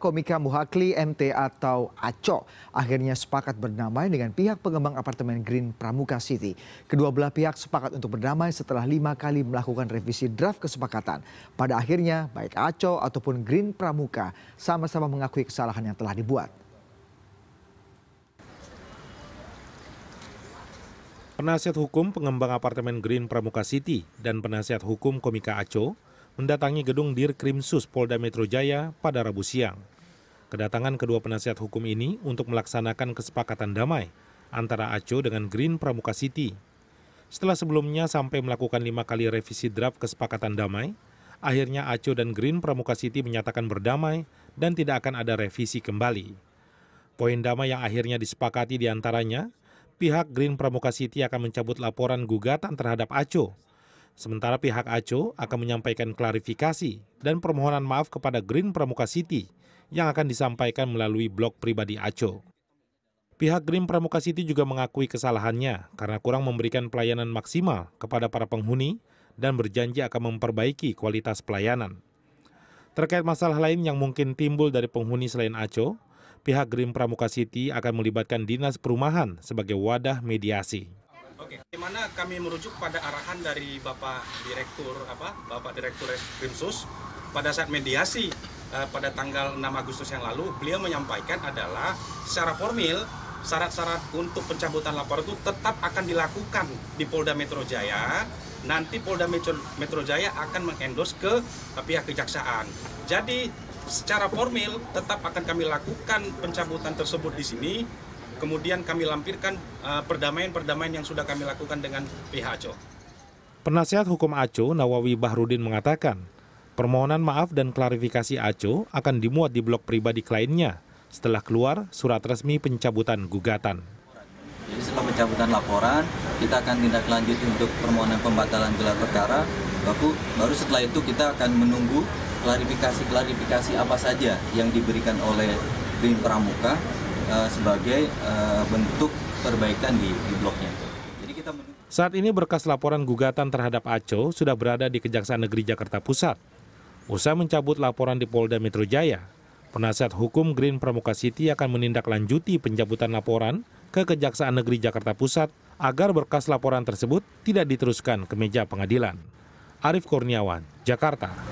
Komika Muhakli MT atau ACO akhirnya sepakat berdamai dengan pihak pengembang apartemen Green Pramuka City. Kedua belah pihak sepakat untuk berdamai setelah lima kali melakukan revisi draft kesepakatan. Pada akhirnya, baik ACO ataupun Green Pramuka sama-sama mengakui kesalahan yang telah dibuat. Penasihat hukum pengembang apartemen Green Pramuka City dan penasihat hukum Komika ACO mendatangi gedung Dirkrimsus Polda Metro Jaya pada Rabu siang. Kedatangan kedua penasihat hukum ini untuk melaksanakan kesepakatan damai antara ACO dengan Green Pramuka City. Setelah sebelumnya sampai melakukan lima kali revisi draft kesepakatan damai, akhirnya ACO dan Green Pramuka City menyatakan berdamai dan tidak akan ada revisi kembali. Poin damai yang akhirnya disepakati diantaranya, pihak Green Pramuka City akan mencabut laporan gugatan terhadap ACO Sementara pihak ACO akan menyampaikan klarifikasi dan permohonan maaf kepada Green Pramuka City yang akan disampaikan melalui blog pribadi ACO. Pihak Green Pramuka City juga mengakui kesalahannya karena kurang memberikan pelayanan maksimal kepada para penghuni dan berjanji akan memperbaiki kualitas pelayanan. Terkait masalah lain yang mungkin timbul dari penghuni selain ACO, pihak Green Pramuka City akan melibatkan Dinas Perumahan sebagai wadah mediasi. Oke. Okay. Dimana kami merujuk pada arahan dari Bapak Direktur apa Bapak Direktur Krimsus pada saat mediasi eh, pada tanggal 6 Agustus yang lalu beliau menyampaikan adalah secara formil syarat-syarat untuk pencabutan laporan itu tetap akan dilakukan di Polda Metro Jaya. Nanti Polda Metro, Jaya akan mengendos ke pihak kejaksaan. Jadi secara formil tetap akan kami lakukan pencabutan tersebut di sini Kemudian kami lampirkan eh, perdamaian-perdamaian yang sudah kami lakukan dengan pihak ACO. Penasihat hukum ACO Nawawi Bahrudin mengatakan, permohonan maaf dan klarifikasi ACO akan dimuat di blog pribadi kliennya setelah keluar surat resmi pencabutan gugatan. Jadi setelah pencabutan laporan, kita akan tindak lanjut untuk permohonan pembatalan gelar perkara. Baku, baru setelah itu kita akan menunggu klarifikasi-klarifikasi apa saja yang diberikan oleh Bim Pramuka Eh, sebagai eh, bentuk perbaikan di, di bloknya. Jadi kita Saat ini berkas laporan gugatan terhadap Aco sudah berada di Kejaksaan Negeri Jakarta Pusat. Usai mencabut laporan di Polda Metro Jaya, penasihat hukum Green Pramuka City akan menindaklanjuti pencabutan laporan ke Kejaksaan Negeri Jakarta Pusat agar berkas laporan tersebut tidak diteruskan ke meja pengadilan. Arif Kurniawan, Jakarta.